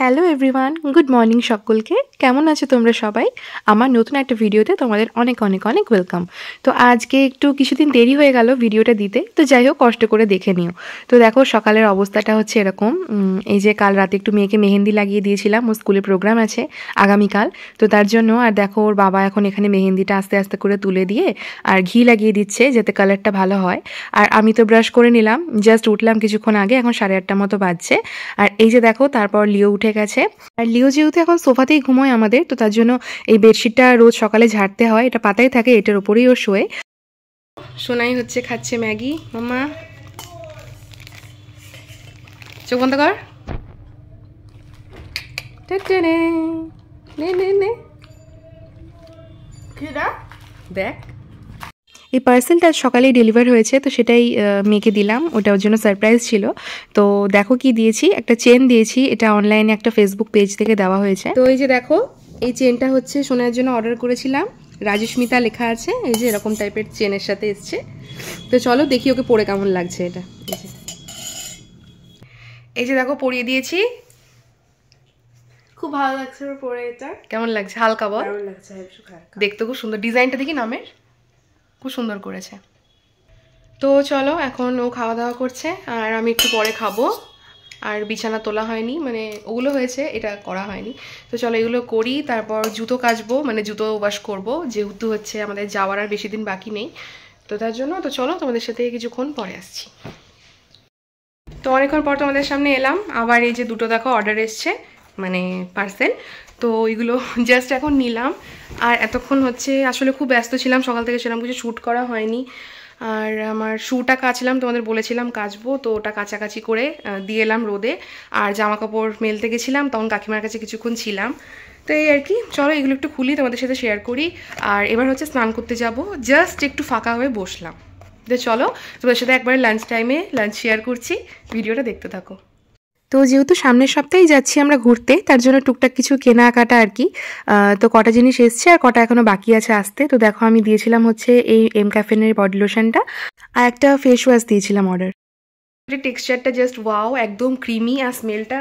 hello everyone good morning সকলকে কেমন আছো তোমরা সবাই আমার নতুন একটা ভিডিওতে তোমাদের অনেক অনেক অনেক ওয়েলকাম তো আজকে একটু কিছুদিন দেরি হয়ে গেল ভিডিওটা দিতে তো যাই হোক কষ্ট করে দেখে নিও তো দেখো সকালের অবস্থাটা হচ্ছে এরকম এই যে কাল রাতে একটু মেয়েকে মেহেন্দি লাগিয়ে দিয়েছিলাম ওর স্কুলে প্রোগ্রাম আছে আগামীকাল তো তার জন্য আর দেখো ওর বাবা এখন এখানে মেহেন্দিটা আস্তে আস্তে করে তুলে দিয়ে আর ঘি লাগিয়ে দিচ্ছে যাতে কালারটা ভালো হয় আর আমি তো ব্রাশ করে নিলাম জাস্ট উঠলাম কিছুক্ষণ আগে এখন সাড়ে আটটা মতো বাজছে আর এই যে দেখো তারপর লিও উঠে গেছে আর লিও যেহেতু এখন সোফাতেই ঘুমোয় আমাদের তো তার জন্য এই বেডশিটটা রোজ সকালে ঝাড়তে হয় এটা পাতাই থাকে এটার ওপরেই ও শোয়ে সোনাই হচ্ছে খাচ্ছে ম্যাগি মাম্মা চোখ বন্ধ কর নে দেখ এই পার্সেলটা সকালেই ডেলিভার হয়েছে তো সেটাই মেয়েকে দিলাম ওটা ওর জন্য সারপ্রাইজ ছিল তো দেখো কি দিয়েছি একটা চেন দিয়েছি এটা অনলাইনে একটা ফেসবুক পেজ থেকে দেওয়া হয়েছে তো এই যে দেখো এই চেনটা হচ্ছে সোনার জন্য অর্ডার করেছিলাম রাজস্মিতা লেখা আছে এই যে এরকম টাইপের চেনের সাথে এসছে তো চলো দেখি ওকে পরে কেমন লাগছে এটা এই যে দেখো পরিয়ে দিয়েছি খুব ভালো লাগছে পরে এটা কেমন লাগছে হালকা বল দেখতে খুব সুন্দর ডিজাইনটা দেখি নামের খুব সুন্দর করেছে তো চলো এখন ও খাওয়া দাওয়া করছে আর আমি একটু পরে খাবো আর বিছানা তোলা হয়নি মানে ওগুলো হয়েছে এটা করা হয়নি তো চলো এগুলো করি তারপর জুতো কাচবো মানে জুতো ওয়াশ করব যেহেতু হচ্ছে আমাদের যাওয়ার আর বেশি দিন বাকি নেই তো তার জন্য তো চলো তোমাদের সাথে কিছুক্ষণ পরে আসছি তো অনেকক্ষণ পর তোমাদের সামনে এলাম আবার এই যে দুটো দেখো অর্ডার এসছে মানে পার্সেল তো ওইগুলো জাস্ট এখন নিলাম আর এতক্ষণ হচ্ছে আসলে খুব ব্যস্ত ছিলাম সকাল থেকে সেরকম কিছু শ্যুট করা হয়নি আর আমার শুটা কাচলাম তোমাদের বলেছিলাম কাচবো তো ওটা কাছাকাছি করে দিয়ে এলাম রোদে আর জামা কাপড় মেলতে গেছিলাম তখন কাকিমার কাছে কিছুক্ষণ ছিলাম তো এই আর কি চলো এগুলো একটু খুলি তোমাদের সাথে শেয়ার করি আর এবার হচ্ছে স্নান করতে যাব জাস্ট একটু ফাঁকা হয়ে বসলাম তো চলো তোমাদের সাথে একবার লাঞ্চ টাইমে লাঞ্চ শেয়ার করছি ভিডিওটা দেখতে থাকো তো যেহেতু সামনের সপ্তাহেই যাচ্ছি আমরা ঘুরতে তার জন্য টুকটাক কিছু কেনাকাটা আর কি তো কটা জিনিস এসছে আর কটা এখনও বাকি আছে আসতে তো দেখো আমি দিয়েছিলাম হচ্ছে এই এম ক্যাফেনের বডি লোশনটা আর একটা ফেস ওয়াশ দিয়েছিলাম অর্ডার টেক্সচারটা জাস্ট ওয়াও একদম ক্রিমি আর স্মেলটা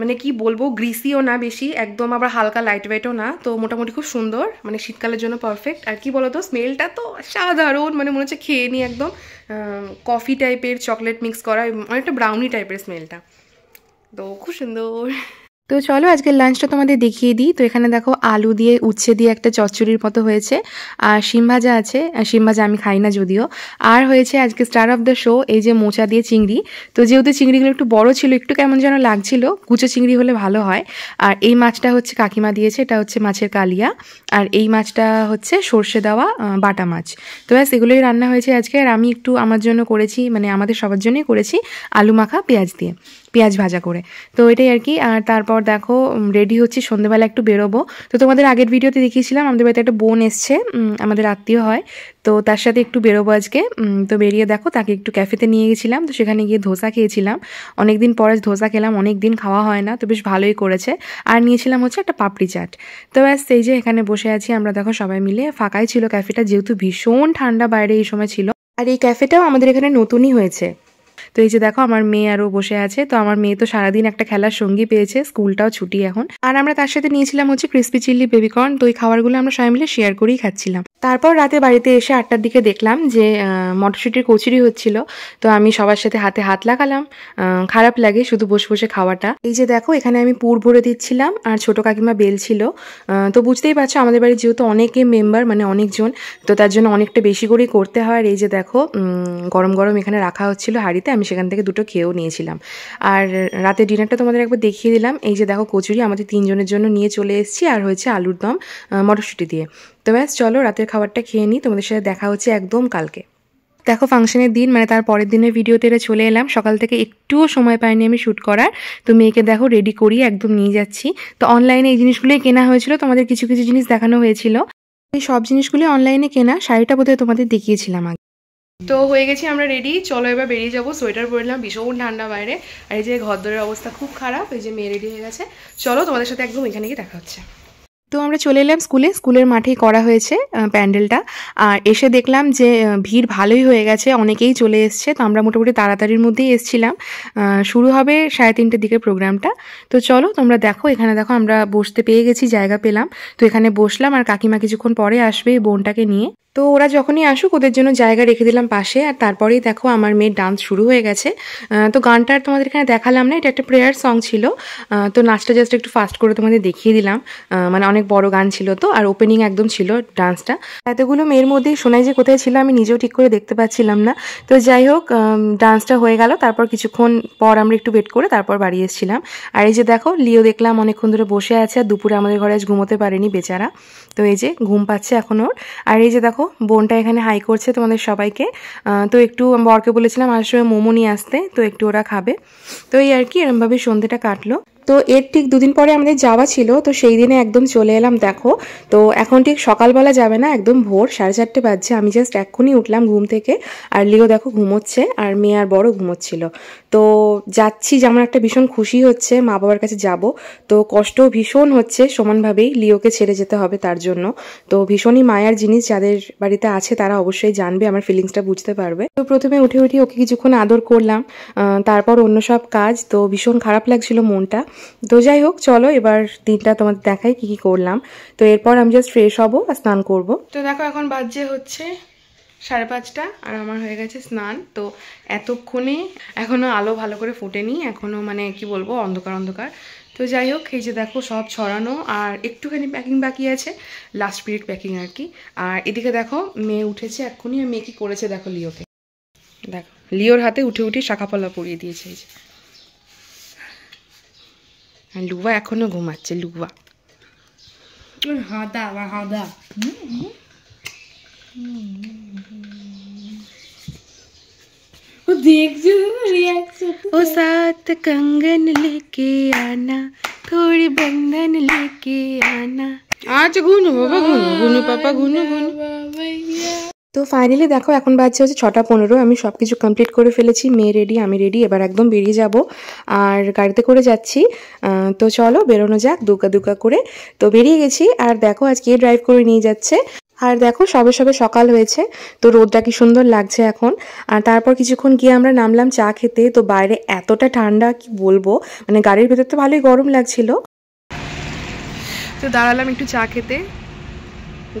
মানে কি বলবো গ্রিসিও না বেশি একদম আবার হালকা লাইট ওয়েটও না তো মোটামুটি খুব সুন্দর মানে শীতকালের জন্য পারফেক্ট আর কি বলতো স্মেলটা তো সাধারণ মানে মনে হচ্ছে খেয়ে নিই একদম কফি টাইপের চকলেট মিক্স করা অনেকটা ব্রাউনি টাইপের স্মেলটা তো খুব সুন্দর তো চলো আজকের লাঞ্চটা তোমাদের দেখিয়ে দিই তো এখানে দেখো আলু দিয়ে উচ্ছে দিয়ে একটা চচ্চড়ির মতো হয়েছে আর শিম ভাজা আছে শিম ভাজা আমি খাই না যদিও আর হয়েছে আজকে স্টার অফ দ্য শো এই যে মোচা দিয়ে চিংড়ি তো যেহেতু চিংড়িগুলো একটু বড় ছিল একটু কেমন যেন লাগছিল কুচো চিংড়ি হলে ভালো হয় আর এই মাছটা হচ্ছে কাকিমা দিয়েছে এটা হচ্ছে মাছের কালিয়া আর এই মাছটা হচ্ছে সর্ষে দেওয়া বাটা মাছ তো ব্যাস এগুলোই রান্না হয়েছে আজকে আর আমি একটু আমার জন্য করেছি মানে আমাদের সবার জন্যই করেছি আলু মাখা পেঁয়াজ দিয়ে পেঁয়াজ ভাজা করে তো এটাই আর কি আর তারপর দেখো রেডি হচ্ছে সন্ধেবেলা একটু বেরোবো তো তোমাদের আগের ভিডিওতে দেখিয়েছিলাম আমাদের বাড়িতে একটা বোন এসছে আমাদের আত্মীয় হয় তো তার সাথে একটু বেরোবো আজকে তো বেরিয়ে দেখো তাকে একটু ক্যাফেতে নিয়ে গেছিলাম তো সেখানে গিয়ে ধোসা খেয়েছিলাম অনেক দিন পরে ধোসা খেলাম অনেক দিন খাওয়া হয় না তো বেশ ভালোই করেছে আর নিয়েছিলাম হচ্ছে একটা পাপড়ি চাট তো ব্যাস এই যে এখানে বসে আছি আমরা দেখো সবাই মিলে ফাঁকাই ছিল ক্যাফেটা যেহেতু ভীষণ ঠান্ডা বাইরে এই সময় ছিল আর এই ক্যাফেটাও আমাদের এখানে নতুনই হয়েছে তো এই যে দেখো আমার মেয়ে আরও বসে আছে তো আমার মেয়ে তো সারাদিন একটা খেলার সঙ্গী পেয়েছে স্কুলটাও ছুটি এখন আর আমরা তার সাথে নিয়েছিলাম হচ্ছে ক্রিস্পি চিল্লি বেবিকর্ন তো এই খাবারগুলো আমরা সবাই মিলে শেয়ার করেই খাচ্ছিলাম তারপর রাতে বাড়িতে এসে আটটার দিকে দেখলাম যে মটরশুঁটির কচুরি হচ্ছিল তো আমি সবার সাথে হাতে হাত লাগালাম খারাপ লাগে শুধু বসে বসে খাওয়াটা এই যে দেখো এখানে আমি পুর ভরে দিচ্ছিলাম আর ছোট কাকিমা বেল ছিল তো বুঝতেই পারছো আমাদের বাড়ি যেহেতু অনেকে মেম্বার মানে অনেকজন তো তার জন্য অনেকটা বেশি করেই করতে হয় আর এই যে দেখো গরম গরম এখানে রাখা হচ্ছিল হাড়িতে আমি সেখান থেকে দুটো খেয়েও নিয়েছিলাম আর রাতে ডিনারটা তোমাদের একবার দেখিয়ে দিলাম এই যে দেখো কচুরি আমাদের তিনজনের জন্য নিয়ে চলে এসেছি আর হয়েছে আলুর দম মটরশুঁটি দিয়ে তো ব্যাস চলো রাতের খাবারটা খেয়ে নিই তোমাদের সাথে দেখা হচ্ছে একদম কালকে দেখো ফাংশনের দিন মানে তার পরের দিনের ভিডিওতে এটা চলে এলাম সকাল থেকে একটুও সময় পাইনি আমি শ্যুট করার তো মেয়েকে দেখো রেডি করি একদম নিয়ে যাচ্ছি তো অনলাইনে এই জিনিসগুলোই কেনা হয়েছিল তোমাদের কিছু কিছু জিনিস দেখানো হয়েছিল এই সব জিনিসগুলি অনলাইনে কেনা শাড়িটা বোধহয় তোমাদের দেখিয়েছিলাম আগে তো হয়ে গেছি আমরা রেডি চলো এবার বেরিয়ে যাবো সোয়েটার পরলাম ভীষণ ঠান্ডা বাইরে আর এই যে ঘরদরের অবস্থা খুব খারাপ এই যে মেয়ে রেডি হয়ে গেছে চলো তোমাদের সাথে একদম এখানে গিয়ে দেখা হচ্ছে তো আমরা চলে এলাম স্কুলে স্কুলের মাঠেই করা হয়েছে প্যান্ডেলটা আর এসে দেখলাম যে ভিড় ভালোই হয়ে গেছে অনেকেই চলে এসছে তো আমরা মোটামুটি তাড়াতাড়ির মধ্যেই এসছিলাম শুরু হবে সাড়ে তিনটের দিকে প্রোগ্রামটা তো চলো তোমরা দেখো এখানে দেখো আমরা বসতে পেয়ে গেছি জায়গা পেলাম তো এখানে বসলাম আর কাকিমা কিছুক্ষণ পরে আসবে বোনটাকে নিয়ে তো ওরা যখনই আসুক ওদের জন্য জায়গা রেখে দিলাম পাশে আর তারপরেই দেখো আমার মেয়ের ডান্স শুরু হয়ে গেছে তো গানটা আর তোমাদের এখানে দেখালাম না এটা একটা প্রেয়ার সং ছিল তো নাচটা জাস্ট একটু ফাস্ট করে তোমাদের দেখিয়ে দিলাম মানে অনেক বড় গান ছিল তো আর ওপেনিং একদম ছিল ডান্সটা এতগুলো মেয়ের মধ্যেই শোনাই যে কোথায় ছিল আমি নিজেও ঠিক করে দেখতে পাচ্ছিলাম না তো যাই হোক ডান্সটা হয়ে গেল তারপর কিছুক্ষণ পর আমরা একটু ওয়েট করে তারপর বাড়ি এসেছিলাম আর এই যে দেখো লিও দেখলাম অনেকক্ষণ ধরে বসে আছে আর দুপুরে আমাদের ঘরে আজ ঘুমোতে পারেনি বেচারা তো এই যে ঘুম পাচ্ছে এখন ওর আর এই যে দেখো বোনটা এখানে হাই করছে তোমাদের সবাইকে তো একটু বরকে বলেছিলাম আসার সময় মোমো নিয়ে আসতে তো একটু ওরা খাবে তো এই আর কি এরমভাবে সন্ধ্যেটা কাটলো তো এর ঠিক দুদিন পরে আমাদের যাওয়া ছিল তো সেই দিনে একদম চলে এলাম দেখো তো এখন ঠিক সকালবেলা যাবে না একদম ভোর সাড়ে চারটে বাজছে আমি জাস্ট এক্ষুনি উঠলাম ঘুম থেকে আর লিও দেখো ঘুমোচ্ছে আর মেয়ে আর বড় ঘুমোচ্ছিল তো যাচ্ছি যেমন একটা ভীষণ খুশি হচ্ছে মা বাবার কাছে যাব তো কষ্টও ভীষণ হচ্ছে সমানভাবেই লিওকে ছেড়ে যেতে হবে তার জন্য তো ভীষণই মায়ার জিনিস যাদের বাড়িতে আছে তারা অবশ্যই জানবে আমার ফিলিংসটা বুঝতে পারবে তো প্রথমে উঠে উঠে ওকে কিছুক্ষণ আদর করলাম তারপর অন্য সব কাজ তো ভীষণ খারাপ লাগছিল মনটা তো যাই হোক চলো এবার দিনটা তোমাদের দেখাই কি কি করলাম তো এরপর আমি জাস্ট ফ্রেশ হবো আর স্নান করবো তো দেখো এখন বাজে হচ্ছে সাড়ে পাঁচটা আর আমার হয়ে গেছে স্নান তো এতক্ষণে এখনো আলো ভালো করে ফোটেনি এখনো মানে কি বলবো অন্ধকার অন্ধকার তো যাই হোক এই যে দেখো সব ছড়ানো আর একটুখানি প্যাকিং বাকি আছে লাস্ট পিরিয়ড প্যাকিং আর কি আর এদিকে দেখো মেয়ে উঠেছে এক্ষুনি মেয়ে কি করেছে দেখো লিওকে দেখো লিওর হাতে উঠে উঠে শাখাপলা পরিয়ে দিয়েছে এই যে লুবা এখনো ঘুমাচ্ছে লুবা হাঁদা বা হাঁদা ও দেখছো ও সাত कंगन लेके आना थोड़ी बंधन लेके आना आज गुनू बाबा गुनू गुनू पापा गुनू गुनू তো ফাইনালি দেখো এখন বাজছে হচ্ছে ছটা পনেরো আমি সব কিছু কমপ্লিট করে ফেলেছি মেয়ে রেডি আমি রেডি এবার একদম বেরিয়ে যাব আর গাড়িতে করে যাচ্ছি তো চলো বেরোনো যাক দুকা দুকা করে তো বেরিয়ে গেছি আর দেখো আজকে ড্রাইভ করে নিয়ে যাচ্ছে আর দেখো সবে সবে সকাল হয়েছে তো রোদটা কি সুন্দর লাগছে এখন আর তারপর কিছুক্ষণ গিয়ে আমরা নামলাম চা খেতে তো বাইরে এতটা ঠান্ডা কি বলবো মানে গাড়ির ভেতর তো ভালোই গরম লাগছিল তো দাঁড়ালাম একটু চা খেতে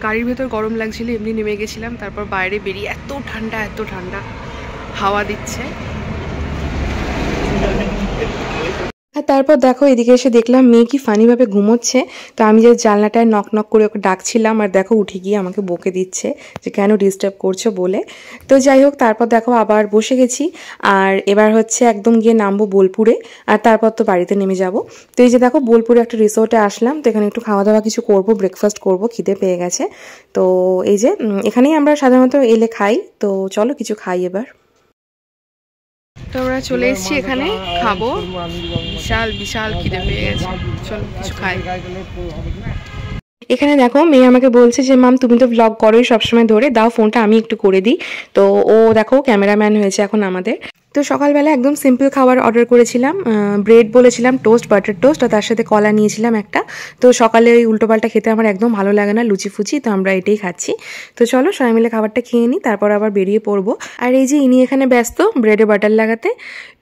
গাড়ির ভেতর গরম লাগছিল এমনি নেমে গেছিলাম তারপর বাইরে বেরিয়ে এত ঠান্ডা এত ঠান্ডা হাওয়া দিচ্ছে আর তারপর দেখো এদিকে এসে দেখলাম মেয়ে কি ফানিভাবে ঘুমোচ্ছে তো আমি যে জানলাটায় নক নক করে ওকে ডাকছিলাম আর দেখো উঠে গিয়ে আমাকে বকে দিচ্ছে যে কেন ডিস্টার্ব করছো বলে তো যাই হোক তারপর দেখো আবার বসে গেছি আর এবার হচ্ছে একদম গিয়ে নামবো বোলপুরে আর তারপর তো বাড়িতে নেমে যাব তো এই যে দেখো বোলপুরে একটা রিসোর্টে আসলাম তো এখানে একটু খাওয়া দাওয়া কিছু করব ব্রেকফাস্ট করব খিদে পেয়ে গেছে তো এই যে এখানেই আমরা সাধারণত এলে খাই তো চলো কিছু খাই এবার তো আমরা চলে এসেছি এখানে খাবো বিশাল বিশাল খিদে পেয়ে গেছে চলো কিছু খাই এখানে দেখো মেয়ে আমাকে বলছে যে মাম তুমি তো ব্লগ করোই সবসময় ধরে দাও ফোনটা আমি একটু করে দিই তো ও দেখো ক্যামেরাম্যান হয়েছে এখন আমাদের তো সকালবেলা একদম সিম্পল খাবার অর্ডার করেছিলাম ব্রেড বলেছিলাম টোস্ট বাটার টোস্ট আর তার সাথে কলা নিয়েছিলাম একটা তো সকালে ওই উল্টোপাল্টা খেতে আমার একদম ভালো লাগে না লুচি ফুচি তো আমরা এটাই খাচ্ছি তো চলো সবাই মিলে খাবারটা খেয়ে নিই তারপর আবার বেরিয়ে পড়বো আর এই যে ইনি এখানে ব্যস্ত ব্রেডে বাটার লাগাতে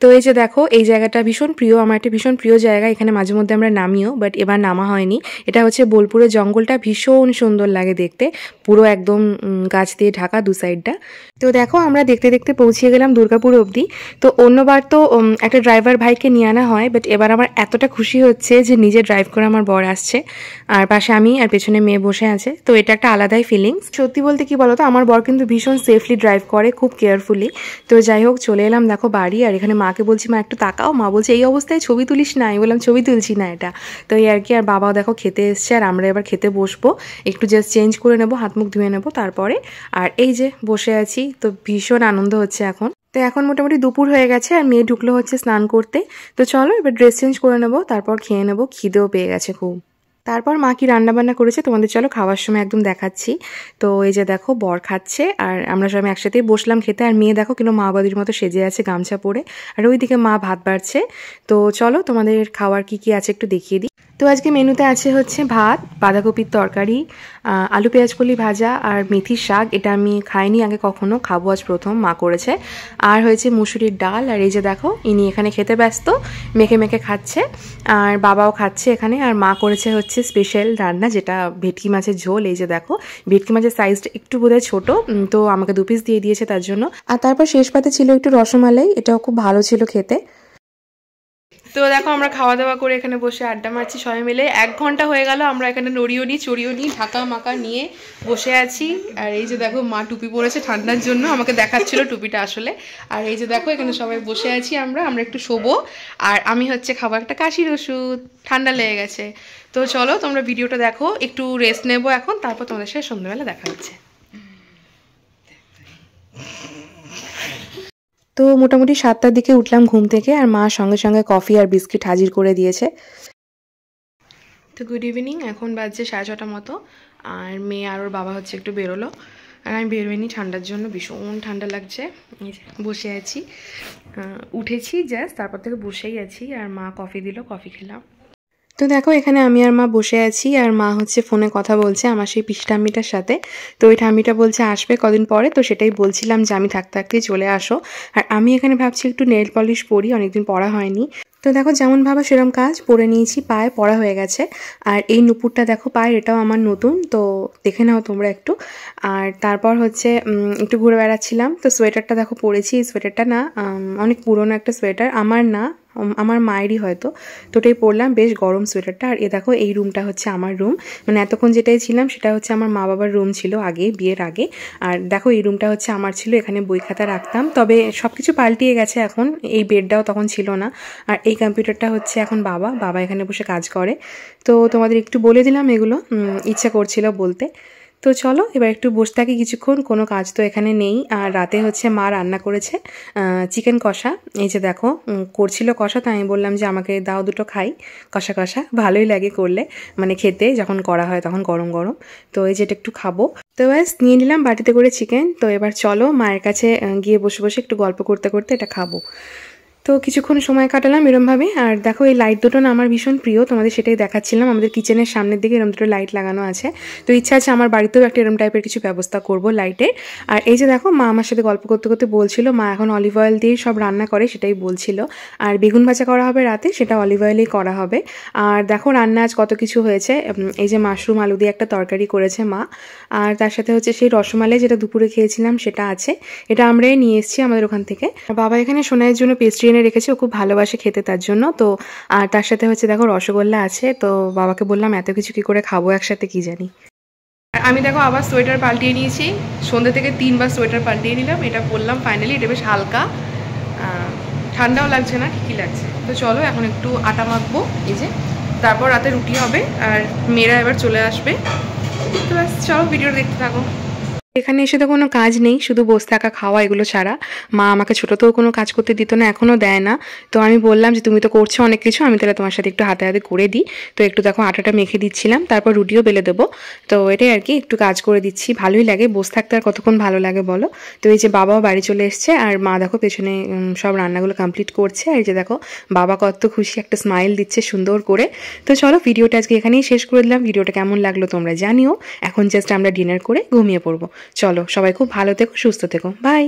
তো এই যে দেখো এই জায়গাটা ভীষণ প্রিয় আমার একটা ভীষণ প্রিয় জায়গা এখানে মাঝে মধ্যে আমরা নামিও বাট এবার নামা হয়নি এটা হচ্ছে বোলপুরের জঙ্গলটা ভীষণ সুন্দর লাগে দেখতে পুরো একদম গাছ দিয়ে ঢাকা দু সাইডটা তো দেখো আমরা দেখতে দেখতে পৌঁছে গেলাম দুর্গাপুর অবধি তো অন্যবার তো একটা ড্রাইভার ভাইকে নিয়ে আনা হয় বাট এবার আমার এতটা খুশি হচ্ছে যে নিজে ড্রাইভ করে আমার বর আসছে আর পাশে আমি আর পেছনে মেয়ে বসে আছে তো এটা একটা আলাদাই ফিলিংস সত্যি বলতে কি বলতো আমার বর কিন্তু ভীষণ সেফলি ড্রাইভ করে খুব কেয়ারফুলি তো যাই হোক চলে এলাম দেখো বাড়ি আর এখানে মাকে বলছি মা একটু তাকাও মা বলছে এই অবস্থায় ছবি তুলিস না আমি বললাম ছবি তুলছি না এটা তো এই আর কি আর বাবাও দেখো খেতে এসছে আর আমরা এবার খেতে বসবো একটু জাস্ট চেঞ্জ করে নেবো হাত মুখ ধুয়ে নেবো তারপরে আর এই যে বসে আছি তো ভীষণ আনন্দ হচ্ছে এখন তো এখন মোটামুটি দুপুর হয়ে গেছে আর মেয়ে ঢুকলো হচ্ছে স্নান করতে তো চলো এবার ড্রেস চেঞ্জ করে নেবো তারপর খেয়ে নেবো খিদেও পেয়ে গেছে খুব তারপর মা কি রান্নাবান্না করেছে তোমাদের চলো খাওয়ার সময় একদম দেখাচ্ছি তো এই যে দেখো বর খাচ্ছে আর আমরা সবাই একসাথেই বসলাম খেতে আর মেয়ে দেখো কিন্তু মা বাদির মতো সেজে আছে গামছা পরে আর ওইদিকে মা ভাত বাড়ছে তো চলো তোমাদের খাওয়ার কি কি আছে একটু দেখিয়ে দিই তো আজকে মেনুতে আছে হচ্ছে ভাত বাঁধাকপির তরকারি আলু পেঁয়াজ কলি ভাজা আর মেথির শাক এটা আমি খাইনি আগে কখনো খাবো আজ প্রথম মা করেছে আর হয়েছে মুসুরির ডাল আর এই যে দেখো ইনি এখানে খেতে ব্যস্ত মেখে মেখে খাচ্ছে আর বাবাও খাচ্ছে এখানে আর মা করেছে হচ্ছে স্পেশাল রান্না যেটা ভেটকি মাছের ঝোল এই যে দেখো ভেটকি মাছের সাইজটা একটু বোধহয় ছোটো তো আমাকে দু পিস দিয়ে দিয়েছে তার জন্য আর তারপর শেষ পাতে ছিল একটু রসমালাই এটাও খুব ভালো ছিল খেতে তো দেখো আমরা খাওয়া দাওয়া করে এখানে বসে আড্ডা মারছি সবাই মিলে এক ঘন্টা হয়ে গেল আমরা এখানে নড়িও নি চড়িও নিই ঢাকা মাকা নিয়ে বসে আছি আর এই যে দেখো মা টুপি পরেছে ঠান্ডার জন্য আমাকে দেখাচ্ছিল টুপিটা আসলে আর এই যে দেখো এখানে সবাই বসে আছি আমরা আমরা একটু শোবো আর আমি হচ্ছে খাবো একটা কাশির ওষুধ ঠান্ডা লেগে গেছে তো চলো তোমরা ভিডিওটা দেখো একটু রেস্ট নেবো এখন তারপর তোমাদের সাথে সন্ধ্যাবেলা দেখা হচ্ছে তো মোটামুটি সাতটার দিকে উঠলাম ঘুম থেকে আর মা সঙ্গে সঙ্গে কফি আর বিস্কিট হাজির করে দিয়েছে তো গুড ইভিনিং এখন বাজছে সাড়ে ছটা মতো আর মেয়ে আর ওর বাবা হচ্ছে একটু বেরোলো আর আমি বেরোইনি ঠান্ডার জন্য ভীষণ ঠান্ডা লাগছে বসে আছি উঠেছি জাস্ট তারপর থেকে বসেই আছি আর মা কফি দিল কফি খেলাম তো দেখো এখানে আমি আর মা বসে আছি আর মা হচ্ছে ফোনে কথা বলছে আমার সেই পিস ঠাম্মিটার সাথে তো ওই ঠাম্মিটা বলছে আসবে কদিন পরে তো সেটাই বলছিলাম যে আমি থাকতে থাকতেই চলে আসো আর আমি এখানে ভাবছি একটু নেল পলিশ পরি অনেকদিন পড়া হয়নি তো দেখো যেমন ভাবা সেরম কাজ পরে নিয়েছি পায়ে পড়া হয়ে গেছে আর এই নুপুরটা দেখো পায়ের এটাও আমার নতুন তো দেখে নাও তোমরা একটু আর তারপর হচ্ছে একটু ঘুরে বেড়াচ্ছিলাম তো সোয়েটারটা দেখো পরেছি এই সোয়েটারটা না অনেক পুরনো একটা সোয়েটার আমার না আমার মায়েরই হয়তো তো ওটাই পরলাম বেশ গরম সোয়েটারটা আর এ দেখো এই রুমটা হচ্ছে আমার রুম মানে এতক্ষণ যেটাই ছিলাম সেটা হচ্ছে আমার মা বাবার রুম ছিল আগে বিয়ের আগে আর দেখো এই রুমটা হচ্ছে আমার ছিল এখানে বই খাতা রাখতাম তবে সব কিছু পাল্টিয়ে গেছে এখন এই বেডটাও তখন ছিল না আর এই কম্পিউটারটা হচ্ছে এখন বাবা বাবা এখানে বসে কাজ করে তো তোমাদের একটু বলে দিলাম এগুলো ইচ্ছা করছিল বলতে তো চলো এবার একটু বসে থাকি কিছুক্ষণ কোনো কাজ তো এখানে নেই আর রাতে হচ্ছে মা রান্না করেছে চিকেন কষা এই যে দেখো করছিল কষা তো আমি বললাম যে আমাকে দাও দুটো খাই কষা কষা ভালোই লাগে করলে মানে খেতে যখন করা হয় তখন গরম গরম তো এই যেটা একটু খাবো তো ব্যাস নিয়ে নিলাম বাটিতে করে চিকেন তো এবার চলো মায়ের কাছে গিয়ে বসে বসে একটু গল্প করতে করতে এটা খাবো তো কিছুক্ষণ সময় কাটালাম এরমভাবে আর দেখো এই লাইট দুটো না আমার ভীষণ প্রিয় তোমাদের সেটাই দেখাচ্ছিলাম আমাদের কিচেনের সামনের দিকে এরম দুটো লাইট লাগানো আছে তো ইচ্ছা আছে আমার বাড়িতেও একটা এরম টাইপের কিছু ব্যবস্থা করব লাইটের আর এই যে দেখো মা আমার সাথে গল্প করতে করতে বলছিল মা এখন অলিভ অয়েল দিয়ে সব রান্না করে সেটাই বলছিল আর বেগুন ভাজা করা হবে রাতে সেটা অলিভ অয়েলেই করা হবে আর দেখো রান্না আজ কত কিছু হয়েছে এই যে মাশরুম আলু দিয়ে একটা তরকারি করেছে মা আর তার সাথে হচ্ছে সেই রসমালাই যেটা দুপুরে খেয়েছিলাম সেটা আছে এটা আমরাই নিয়ে এসেছি আমাদের ওখান থেকে বাবা এখানে সোনাইয়ের জন্য পেস্ট্রি কিনে রেখেছি ও খুব ভালোবাসে খেতে তার জন্য তো আর তার সাথে হচ্ছে দেখো রসগোল্লা আছে তো বাবাকে বললাম এত কিছু কি করে খাবো একসাথে কি জানি আমি দেখো আবার সোয়েটার পাল্টিয়ে নিয়েছি সন্ধ্যে থেকে তিনবার সোয়েটার পাল্টিয়ে নিলাম এটা পরলাম ফাইনালি এটা বেশ হালকা ঠান্ডাও লাগছে না কি লাগছে তো চলো এখন একটু আটা মাখবো এই যে তারপর রাতে রুটি হবে আর মেয়েরা এবার চলে আসবে তো ব্যাস চলো ভিডিও দেখতে থাকো এখানে এসে তো কোনো কাজ নেই শুধু বসে থাকা খাওয়া এগুলো ছাড়া মা আমাকে তো কোনো কাজ করতে দিত না এখনও দেয় না তো আমি বললাম যে তুমি তো করছো অনেক কিছু আমি তাহলে তোমার সাথে একটু হাতে হাতে করে দিই তো একটু দেখো আটাটা মেখে দিচ্ছিলাম তারপর রুটিও বেলে দেবো তো এটাই আর কি একটু কাজ করে দিচ্ছি ভালোই লাগে বসে থাকতে আর কতক্ষণ ভালো লাগে বলো তো এই যে বাবাও বাড়ি চলে এসছে আর মা দেখো পেছনে সব রান্নাগুলো কমপ্লিট করছে আর এই যে দেখো বাবা কত খুশি একটা স্মাইল দিচ্ছে সুন্দর করে তো চলো ভিডিওটা আজকে এখানেই শেষ করে দিলাম ভিডিওটা কেমন লাগলো তোমরা জানিও এখন জাস্ট আমরা ডিনার করে ঘুমিয়ে পড়বো চলো সবাই খুব ভালো থেকো সুস্থ থেকো বাই